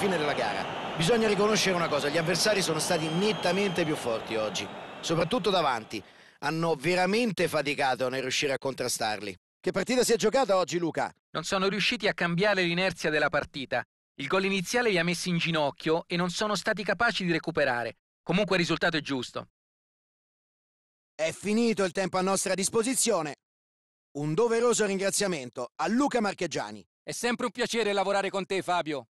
fine della gara. Bisogna riconoscere una cosa, gli avversari sono stati nettamente più forti oggi, soprattutto davanti. Hanno veramente faticato nel riuscire a contrastarli. Che partita si è giocata oggi, Luca? Non sono riusciti a cambiare l'inerzia della partita. Il gol iniziale li ha messi in ginocchio e non sono stati capaci di recuperare. Comunque il risultato è giusto. È finito il tempo a nostra disposizione. Un doveroso ringraziamento a Luca Marchegiani. È sempre un piacere lavorare con te, Fabio.